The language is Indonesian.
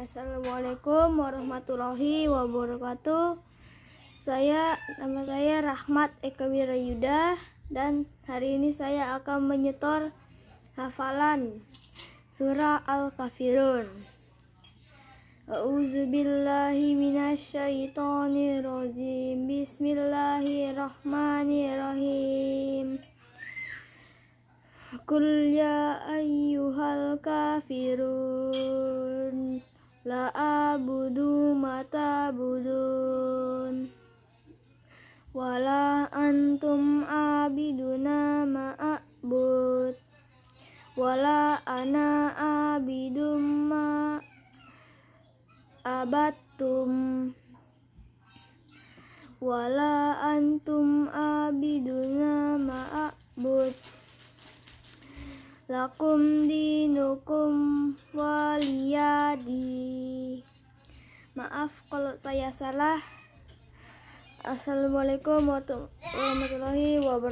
Assalamualaikum warahmatullahi wabarakatuh. Saya nama saya Rahmat Eka Wirayuda dan hari ini saya akan menyetor hafalan surah Al-Kafirun. A'udzubillahi minasyaitonirrajim. Bismillahirrahmanirrahim. Qul ya ayyuhal kafirun Budu mata budun, Wala antum abiduna ma'abud Wala ana abidum ma abattum Wala antum abiduna ma'abud Lakum dinukum waliyadin Maaf kalau saya salah. Assalamualaikum warahmatullahi wabarakatuh.